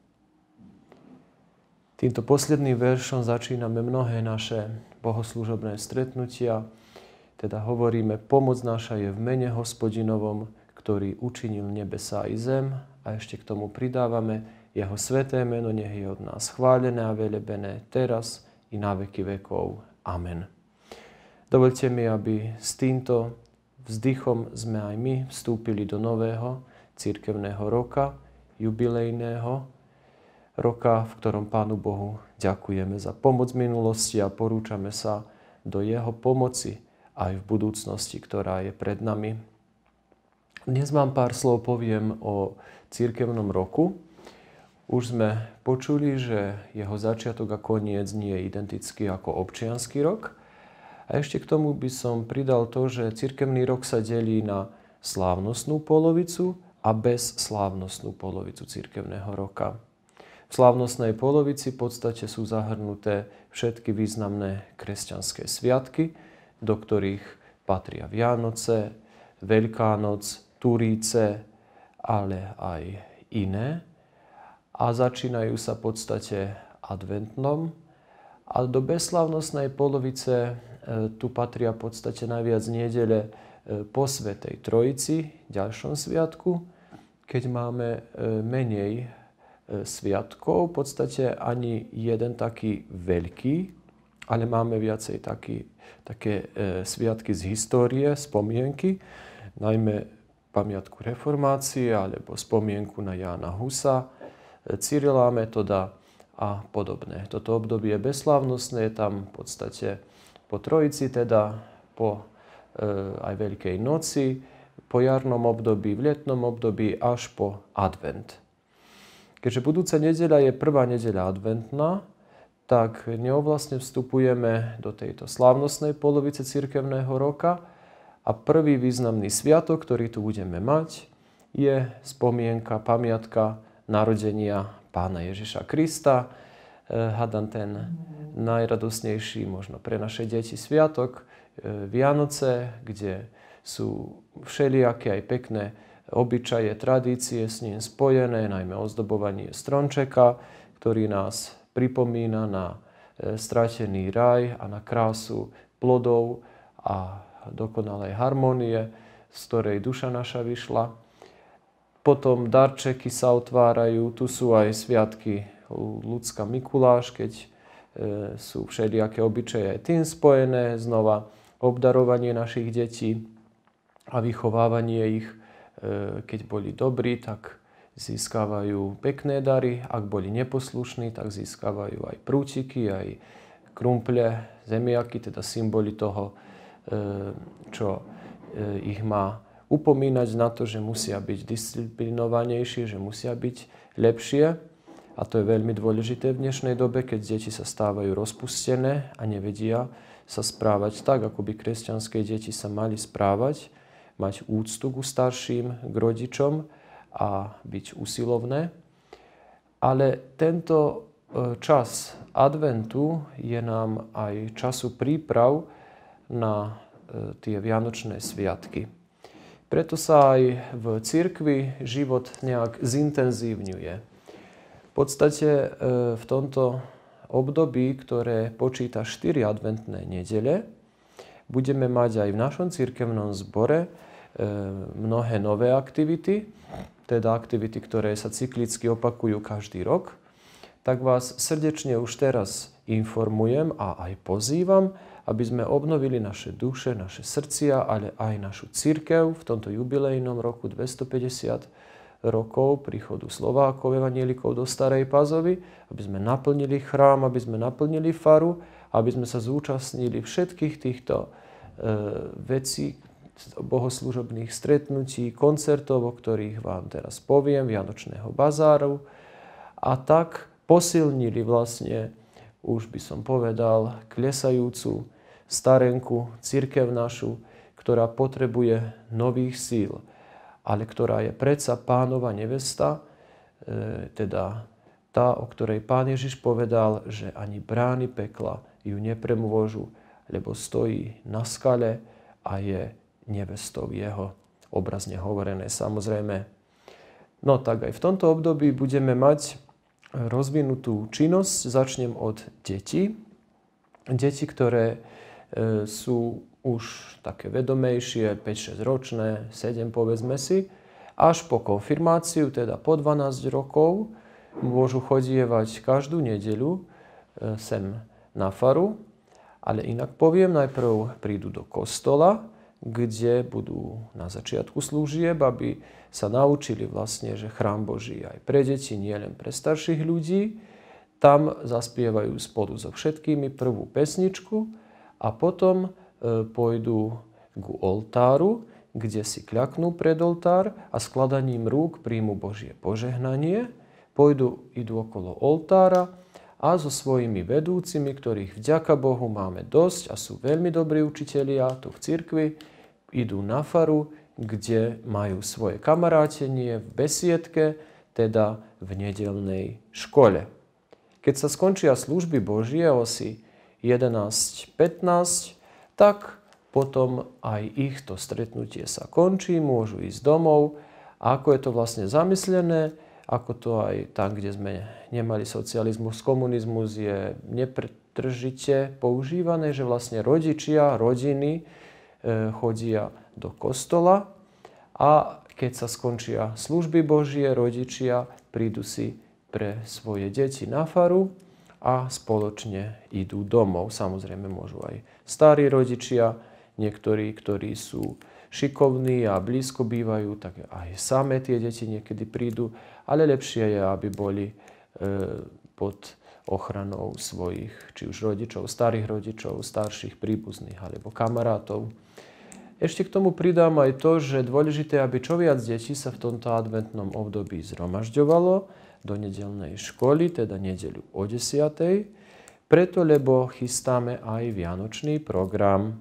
Týmto posledným veršom začíname mnohé naše bohoslužobné stretnutia. Teda hovoríme, pomoc náša je v mene hospodinovom, ktorý učinil nebesa i zem. A ešte k tomu pridávame, jeho sveté meno nech je od nás chválené a velebené teraz i na veky vekov. Amen. Dovolte mi, aby s týmto vzdychom sme aj my vstúpili do nového církevného roka, jubilejného roka, v ktorom Pánu Bohu Ďakujeme za pomoc minulosti a porúčame sa do jeho pomoci aj v budúcnosti, ktorá je pred nami. Dnes vám pár slov poviem o církevnom roku. Už sme počuli, že jeho začiatok a koniec nie je identický ako občianský rok. A ešte k tomu by som pridal to, že církevný rok sa delí na slávnostnú polovicu a bezslávnostnú polovicu církevného roka. V slávnostnej polovici v podstate sú zahrnuté všetky významné kresťanské sviatky, do ktorých patria Vianoce, Veľká noc, Turíce, ale aj iné. A začínajú sa v podstate adventnom. A do bezslavnostnej polovice e, tu patria v podstate najviac nedele e, po Svetej Trojici, ďalšom sviatku, keď máme e, menej E, sviatkov, v podstate ani jeden taký veľký, ale máme viacej taký, také e, sviatky z histórie, spomienky, najmä pamiatku reformácie alebo spomienku na Jána Husa, e, Cyrila metoda a podobné. Toto obdobie je tam v podstate po trojici, teda po e, aj Veľkej noci, po jarnom období, v letnom období až po advent. Keďže budúca nedeľa je prvá nedeľa adventná, tak neovlastne vlastne vstupujeme do tejto slávnostnej polovice cirkevného roka a prvý významný sviatok, ktorý tu budeme mať, je spomienka, pamiatka narodenia pána Ježiša Krista. E, Hadan ten najradosnejší možno pre naše deti sviatok, e, Vianoce, kde sú všelijaké aj pekné obyčaje, tradície s ním spojené, najmä ozdobovanie strončeka, ktorý nás pripomína na e, stratený raj a na krásu plodov a dokonalej harmonie, z ktorej duša naša vyšla. Potom darčeky sa otvárajú, tu sú aj sviatky ľudská Mikuláš, keď e, sú všelijaké obyčaje aj tým spojené, znova obdarovanie našich detí a vychovávanie ich E, keď boli dobrí, tak získavajú pekné dary, ak boli neposlušní, tak získavajú aj prútiky, aj krumple, zemiaky, teda symboly toho, e, čo e, ich má upomínať na to, že musia byť disciplinovanejšie, že musia byť lepšie. A to je veľmi dôležité v dnešnej dobe, keď deti sa stávajú rozpustené a nevedia sa správať tak, ako by kresťanské deti sa mali správať mať úctu ku starším, k rodičom a byť usilovné. Ale tento e, čas adventu je nám aj času príprav na e, tie vianočné sviatky. Preto sa aj v cirkvi život nejak zintenzívňuje. V podstate e, v tomto období, ktoré počíta 4 adventné nedele, budeme mať aj v našom cirkevnom zbore E, mnohé nové aktivity, teda aktivity, ktoré sa cyklicky opakujú každý rok, tak vás srdečne už teraz informujem a aj pozývam, aby sme obnovili naše duše, naše srdcia, ale aj našu církev v tomto jubilejnom roku 250 rokov príchodu Slovákov, evanielikov do Starej Pazovy, aby sme naplnili chrám, aby sme naplnili faru, aby sme sa zúčastnili všetkých týchto e, vecí, bohoslužobných stretnutí, koncertov, o ktorých vám teraz poviem, Vianočného bazáru. A tak posilnili vlastne, už by som povedal, klesajúcu starenku, církev našu, ktorá potrebuje nových síl, ale ktorá je predsa pánova nevesta, e, teda tá, o ktorej pán Ježiš povedal, že ani brány pekla ju nepremôžu, lebo stojí na skale a je nevestou jeho, obrazne hovorené samozrejme. No tak aj v tomto období budeme mať rozvinutú činnosť. Začnem od detí. Deti, ktoré e, sú už také vedomejšie, 5-6 ročné, 7 povedzme si, až po konfirmáciu, teda po 12 rokov, môžu chodievať každú nedeľu e, sem na faru, ale inak poviem, najprv prídu do kostola, kde budú na začiatku služieb, aby sa naučili vlastne, že chrám Boží aj pre deti, nie len pre starších ľudí. Tam zaspievajú spolu so všetkými prvú pesničku a potom e, pôjdu k oltáru, kde si kľaknú pred oltár a skladaním rúk príjmu Božie požehnanie. Pôjdu, idú okolo oltára, a so svojimi vedúcimi, ktorých vďaka Bohu máme dosť a sú veľmi dobrí učitelia tu v cirkvi, idú na faru, kde majú svoje kamarátenie v besiedke, teda v nedelnej škole. Keď sa skončia služby Božie osi 11.15, tak potom aj ich to stretnutie sa končí, môžu ísť domov. A ako je to vlastne zamyslené, ako to aj tam, kde sme nemali socializmus, komunizmus, je nepretržite používané, že vlastne rodičia, rodiny E, chodia do kostola a keď sa skončia služby Božie, rodičia prídu si pre svoje deti na faru a spoločne idú domov. Samozrejme môžu aj starí rodičia, niektorí, ktorí sú šikovní a blízko bývajú, tak aj samé tie deti niekedy prídu, ale lepšie je, aby boli e, pod ochranou svojich, či už rodičov, starých rodičov, starších príbuzných alebo kamarátov. Ešte k tomu pridám aj to, že dôležité, aby čo viac detí sa v tomto adventnom období zhromažďovalo do nedelnej školy, teda nedeľu o 10. Preto, lebo chystáme aj vianočný program.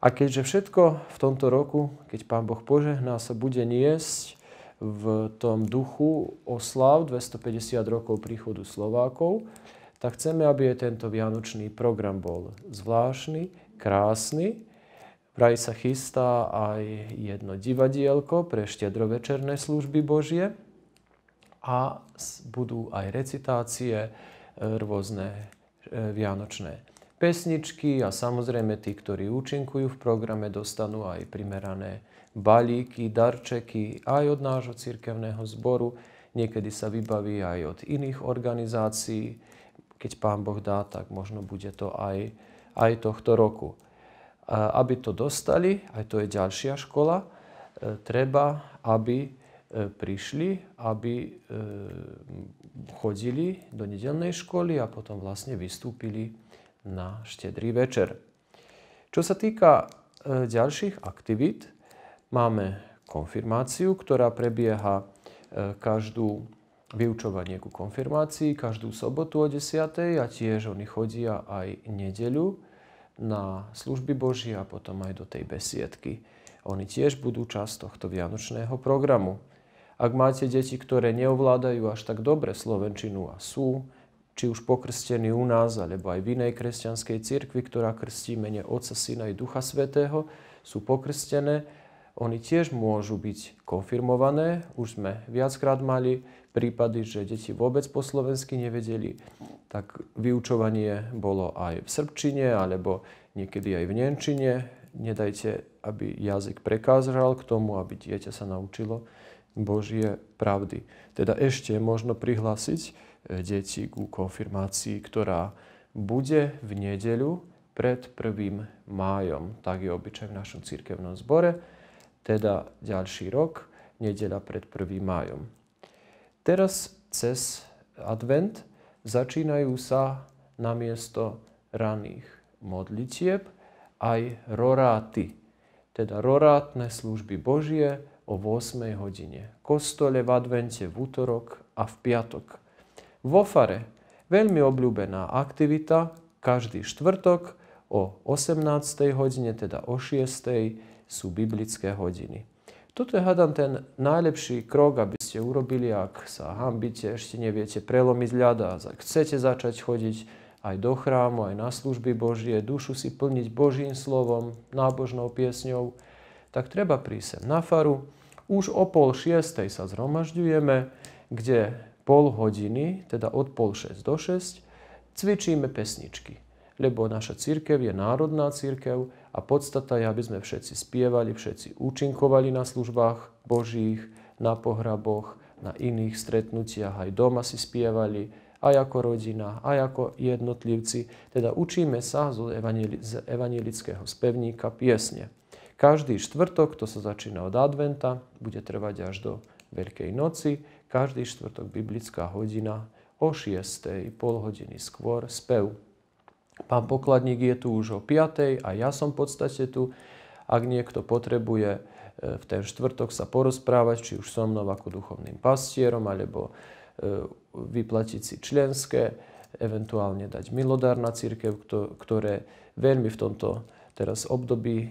A keďže všetko v tomto roku, keď Pán Boh požehná, sa bude niesť v tom duchu oslav 250 rokov príchodu Slovákov, tak chceme, aby aj tento vianočný program bol zvláštny, krásny Vraj sa chystá aj jedno divadielko pre štedrovečerné služby Božie a budú aj recitácie e, rôzne e, vianočné pesničky a samozrejme tí, ktorí účinkujú v programe, dostanú aj primerané balíky, darčeky aj od nášho cirkevného zboru. Niekedy sa vybaví aj od iných organizácií. Keď pán Boh dá, tak možno bude to aj, aj tohto roku aby to dostali, aj to je ďalšia škola, e, treba, aby e, prišli, aby e, chodili do nedelnej školy a potom vlastne vystúpili na štedrý večer. Čo sa týka ďalších aktivít, máme konfirmáciu, ktorá prebieha každú vyučovanie ku konfirmácii, každú sobotu o 10. a tiež oni chodia aj nedeľu na služby Božie a potom aj do tej besiedky. Oni tiež budú časť tohto vianočného programu. Ak máte deti, ktoré neovládajú až tak dobre slovenčinu a sú, či už pokrstení u nás, alebo aj v inej kresťanskej cirkvi, ktorá krstí mene Otca, Syna i Ducha Svetého, sú pokrstené, oni tiež môžu byť konfirmované. Už sme viackrát mali prípady, že deti vôbec po slovensky nevedeli, tak vyučovanie bolo aj v srbčine alebo niekedy aj v nemčine. Nedajte, aby jazyk prekázal k tomu, aby dieťa sa naučilo Božie pravdy. Teda ešte možno prihlásiť eh, deti ku konfirmácii, ktorá bude v nedeľu pred 1. májom. Tak je obyčaj v našom církevnom zbore, teda ďalší rok, nedeľa pred 1. májom. Teraz cez advent začínajú sa namiesto raných modlitieb aj roráty, teda rorátne služby Božie o 8 hodine. Kostole v advente v útorok a v piatok. Vo fare veľmi obľúbená aktivita, každý štvrtok o 18. hodine, teda o 6. sú biblické hodiny. Toto je, hádam, ten najlepší krok, aby ste urobili, ak sa hambíte, ešte neviete prelomiť ľada, ak chcete začať chodiť aj do chrámu, aj na služby Božie, dušu si plniť Božím slovom, nábožnou piesňou, tak treba prísť sem na faru. Už o pol šiestej sa zhromažďujeme, kde pol hodiny, teda od pol šesť do šesť, cvičíme pesničky lebo naša církev je národná církev a podstata je, aby sme všetci spievali, všetci účinkovali na službách Božích, na pohraboch, na iných stretnutiach, aj doma si spievali, aj ako rodina, aj ako jednotlivci. Teda učíme sa z, evanielického spevníka piesne. Každý štvrtok, to sa začína od adventa, bude trvať až do Veľkej noci, každý štvrtok biblická hodina o 6. pol hodiny skôr spev. Pán pokladník je tu už o 5. a ja som v podstate tu. Ak niekto potrebuje e, v ten štvrtok sa porozprávať, či už so mnou ako duchovným pastierom, alebo e, vyplatiť si členské, eventuálne dať milodár na církev, ktoré veľmi v tomto teraz období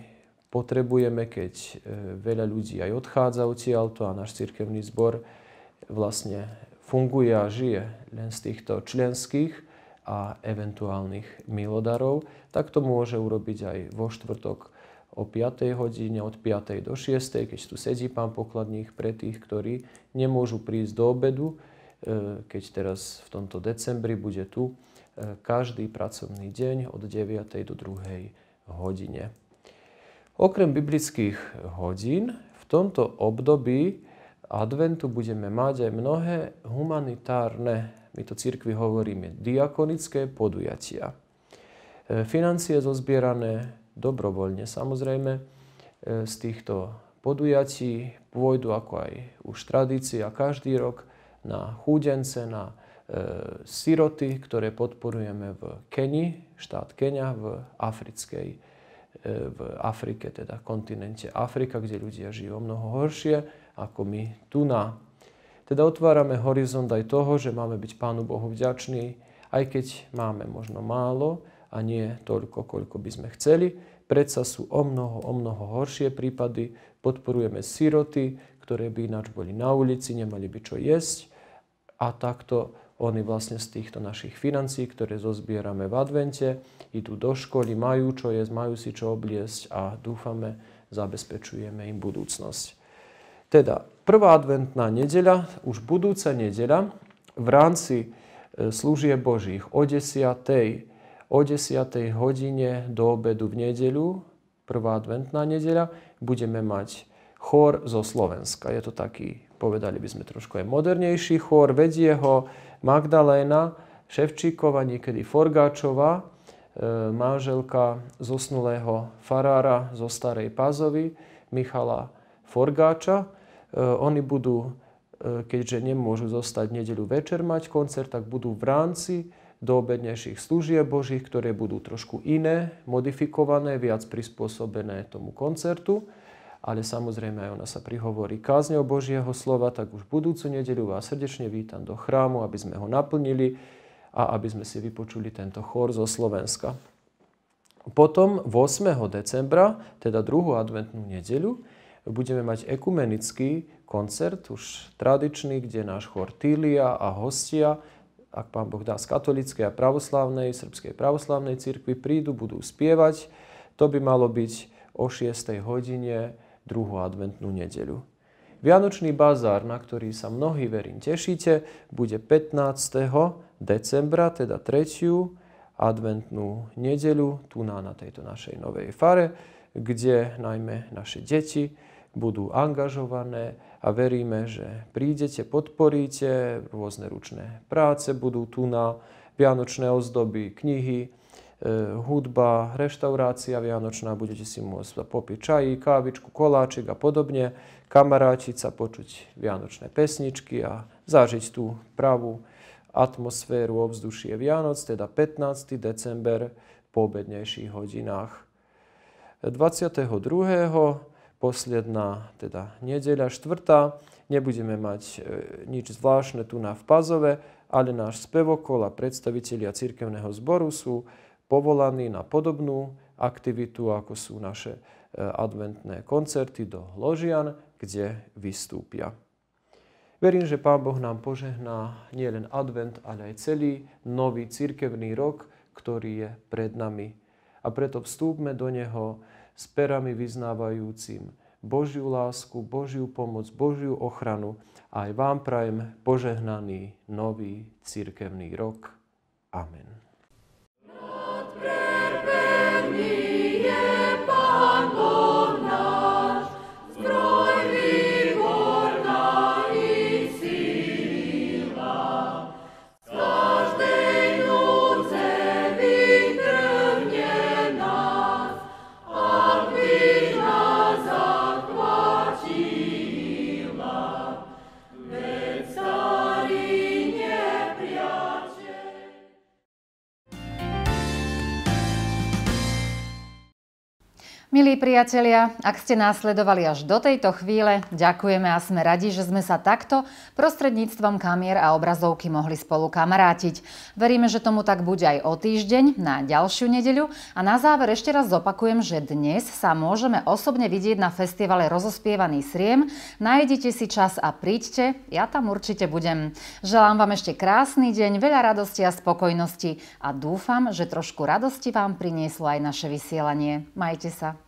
potrebujeme, keď e, veľa ľudí aj odchádza odtiaľto a náš církevný zbor vlastne funguje a žije len z týchto členských a eventuálnych milodarov. Tak to môže urobiť aj vo štvrtok o 5. hodine, od 5. do 6. keď tu sedí pán pokladník pre tých, ktorí nemôžu prísť do obedu, e, keď teraz v tomto decembri bude tu e, každý pracovný deň od 9. do 2. hodine. Okrem biblických hodín v tomto období adventu budeme mať aj mnohé humanitárne my to církvi hovoríme, diakonické podujatia. E, financie zozbierané dobrovoľne samozrejme e, z týchto podujatí pôjdu ako aj už tradícia každý rok na chúdence, na e, siroty, ktoré podporujeme v Keni, štát Kenia v africkej e, v Afrike, teda kontinente Afrika, kde ľudia žijú mnoho horšie ako my tu na teda otvárame horizont aj toho, že máme byť Pánu Bohu vďační, aj keď máme možno málo a nie toľko, koľko by sme chceli. Predsa sú o mnoho, o mnoho horšie prípady. Podporujeme siroty, ktoré by ináč boli na ulici, nemali by čo jesť. A takto oni vlastne z týchto našich financí, ktoré zozbierame v advente, idú do školy, majú čo jesť, majú si čo obliesť a dúfame, zabezpečujeme im budúcnosť. Teda Prvá adventná nedeľa, už budúca nedeľa, v rámci e, služie Božích o 10. o 10. hodine do obedu v nedeľu, prvá adventná nedeľa, budeme mať chór zo Slovenska. Je to taký, povedali by sme trošku aj modernejší chór, vedie ho Magdaléna Ševčíková, niekedy Forgáčová, e, manželka zosnulého farára zo Starej Pazovy, Michala Forgáča. Eh, oni budú, eh, keďže nemôžu zostať nedeľu večer mať koncert, tak budú v rámci do obednejších služieb Božích, ktoré budú trošku iné, modifikované, viac prispôsobené tomu koncertu. Ale samozrejme aj ona sa prihovorí o Božieho slova, tak už budúcu nedeľu vás srdečne vítam do chrámu, aby sme ho naplnili a aby sme si vypočuli tento chór zo Slovenska. Potom 8. decembra, teda druhú adventnú nedeľu, budeme mať ekumenický koncert, už tradičný, kde náš chor Tília a hostia, ak pán Boh dá, z katolíckej a pravoslavnej, srbskej pravoslavnej cirkvi prídu, budú spievať. To by malo byť o 6. hodine druhú adventnú nedeľu. Vianočný bazár, na ktorý sa mnohí, verím, tešíte, bude 15. decembra, teda 3. adventnú nedeľu, tu na, na tejto našej novej fare, kde najmä naše deti budú angažované a veríme, že prídete, podporíte, rôzne ručné práce budú tu na vianočné ozdoby, knihy, e, hudba, reštaurácia vianočná, budete si môcť popiť čají, kávičku, koláčik a podobne, kamarátiť sa, počuť vianočné pesničky a zažiť tú pravú atmosféru obzdušie Vianoc, teda 15. december po obednejších hodinách. 22 posledná teda nedeľa, štvrtá. Nebudeme mať e, nič zvláštne tu na v Pazove, ale náš spevokol a predstavitelia církevného zboru sú povolaní na podobnú aktivitu, ako sú naše e, adventné koncerty do Ložian, kde vystúpia. Verím, že Pán Boh nám požehná nielen advent, ale aj celý nový cirkevný rok, ktorý je pred nami. A preto vstúpme do neho s perami vyznávajúcim Božiu lásku, Božiu pomoc, Božiu ochranu aj vám prajem požehnaný nový cirkevný rok. Amen. Milí priatelia, ak ste následovali až do tejto chvíle, ďakujeme a sme radi, že sme sa takto prostredníctvom kamier a obrazovky mohli spolu kamarátiť. Veríme, že tomu tak bude aj o týždeň, na ďalšiu nedeľu a na záver ešte raz zopakujem, že dnes sa môžeme osobne vidieť na festivale Rozospievaný sriem. Nájdite si čas a príďte, ja tam určite budem. Želám vám ešte krásny deň, veľa radosti a spokojnosti a dúfam, že trošku radosti vám prinieslo aj naše vysielanie. Majte sa.